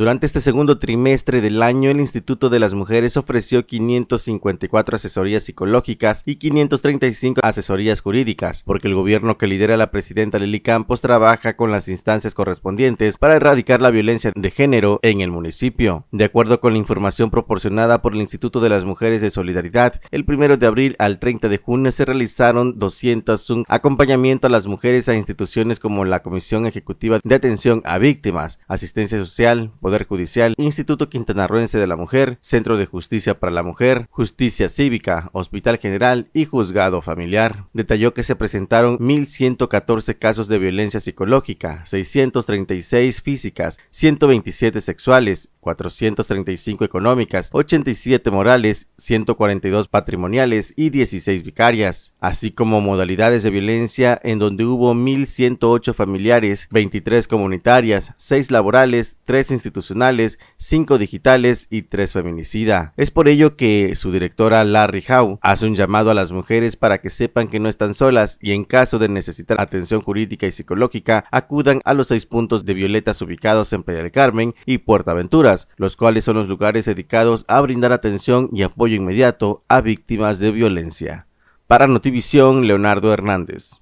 Durante este segundo trimestre del año, el Instituto de las Mujeres ofreció 554 asesorías psicológicas y 535 asesorías jurídicas, porque el gobierno que lidera la presidenta Lili Campos trabaja con las instancias correspondientes para erradicar la violencia de género en el municipio. De acuerdo con la información proporcionada por el Instituto de las Mujeres de Solidaridad, el 1 de abril al 30 de junio se realizaron 201 acompañamiento a las mujeres a instituciones como la Comisión Ejecutiva de Atención a Víctimas, Asistencia Social, Poder Judicial, Instituto Quintanarruense de la Mujer, Centro de Justicia para la Mujer, Justicia Cívica, Hospital General y Juzgado Familiar. Detalló que se presentaron 1.114 casos de violencia psicológica, 636 físicas, 127 sexuales, 435 económicas, 87 morales, 142 patrimoniales y 16 vicarias, así como modalidades de violencia en donde hubo 1.108 familiares, 23 comunitarias, 6 laborales, 3 instituciones institucionales, 5 digitales y 3 feminicida. Es por ello que su directora Larry Howe hace un llamado a las mujeres para que sepan que no están solas y en caso de necesitar atención jurídica y psicológica, acudan a los seis puntos de violetas ubicados en Playa del Carmen y Puerta Aventuras, los cuales son los lugares dedicados a brindar atención y apoyo inmediato a víctimas de violencia. Para Notivisión, Leonardo Hernández.